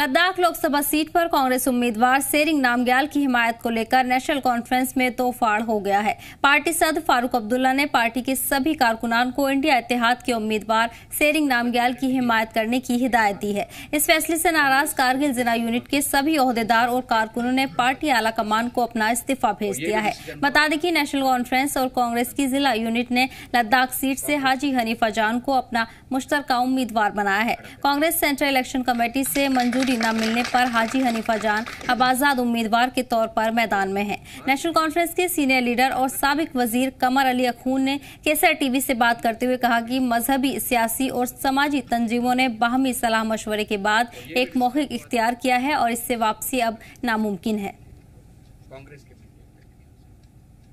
Ladakh Lok Sabha seat पर कांग्रेस उम्मीदवार सेरिंग नामग्याल की हिमायत को लेकर नेशनल कॉन्फ्रेंस में तोड़फाड़ हो गया है पार्टी सद फारूक अब्दुल्ला ने पार्टी के सभी कारकुनान को इंडिया इतिहाद के उम्मीदवार सेरिंग नामग्याल की हिमायत करने की हिदायत दी है इस फैसले से नाराज कारगिल जिला यूनिट के सभी अहदेदार और कारकुनों ने पार्टी आला कमान को अपना इस्तीफा भेज दिया है बता दें कि नेशनल कॉन्फ्रेंस और कांग्रेस की जिला यूनिट ने लद्दाख सीट से हाजी हनीफा जान को अपना मुश्तरका उम्मीदवार बनाया है कांग्रेस सेंट्रल इलेक्शन कमेटी से मंजूरी सब्सिडी न मिलने पर हाजी हनीफा जान अब आज़ाद उम्मीदवार के तौर पर मैदान में हैं नेशनल कॉन्फ्रेंस के सीनियर लीडर और सबक वजीर कमर अली अखून ने केसर टीवी से बात करते हुए कहा कि मजहबी सियासी और समाजी तंजीमों ने बाहमी सलाह मशवरे के बाद एक मौखिक इख्तियार किया है और इससे वापसी अब नामुमकिन है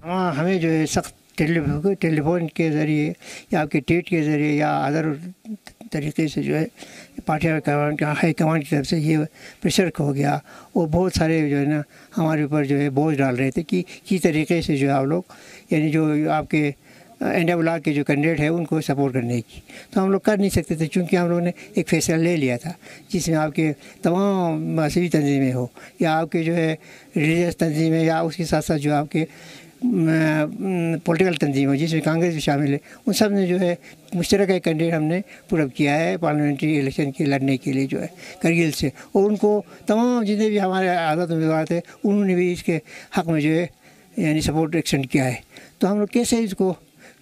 हाँ हमें जो है सख्त टेलीफोन के ज़रिए या आपके ट्वीट के ज़रिए या अदर तरीके से जो है कमान का कमान की तरफ से ये प्रेशर हो गया वो बहुत सारे जो है ना हमारे ऊपर जो है बोझ डाल रहे थे कि किस तरीके से जो है आप लोग यानी जो आपके एन ब्लॉक के जो कैंडिडेट है उनको सपोर्ट करने की तो हम लोग कर नहीं सकते थे क्योंकि हम लोगों ने एक फैसला ले लिया था जिसमें आपके तमाम मसीबी तंजीमें हो या आपके जो है रिलीजस तंजीमें या उसके साथ साथ जो आपके पॉलिटिकल तंजीमें जिसमें कांग्रेस भी शामिल है उन सब ने जो है मुश्तर एक कैंडिडेट हमने पूरा किया है पार्लियामेंट्री इलेक्शन के लड़ने के लिए जो है करगिल से और उनको तमाम जितने भी हमारे आज़ाद उम्मीदवार थे उन्होंने भी इसके हक़ में जो है यानी सपोर्ट एक्सटेंड किया है तो हम लोग कैसे इसको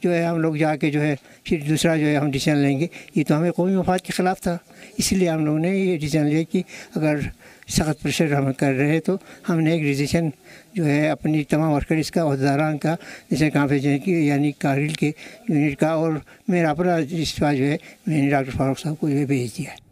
जो है हम लोग जाके जो है फिर दूसरा जो है हम डिसीजन लेंगे ये तो हमें कौमी मफाद के ख़िलाफ़ था इसलिए हम लोगों ने ये डिसीजन लिया कि अगर सख्त प्रेशर हम कर रहे हैं तो हमने एक डिसीजन जो है अपनी तमाम वर्कर्स का अहदेदारान का जैसे कॉन्फ्रेंस की यानी कारगिल के यूनिट का और मेरा अपना रिश्ता जो है मैंने डॉक्टर फारूक साहब को जो है भेज दिया है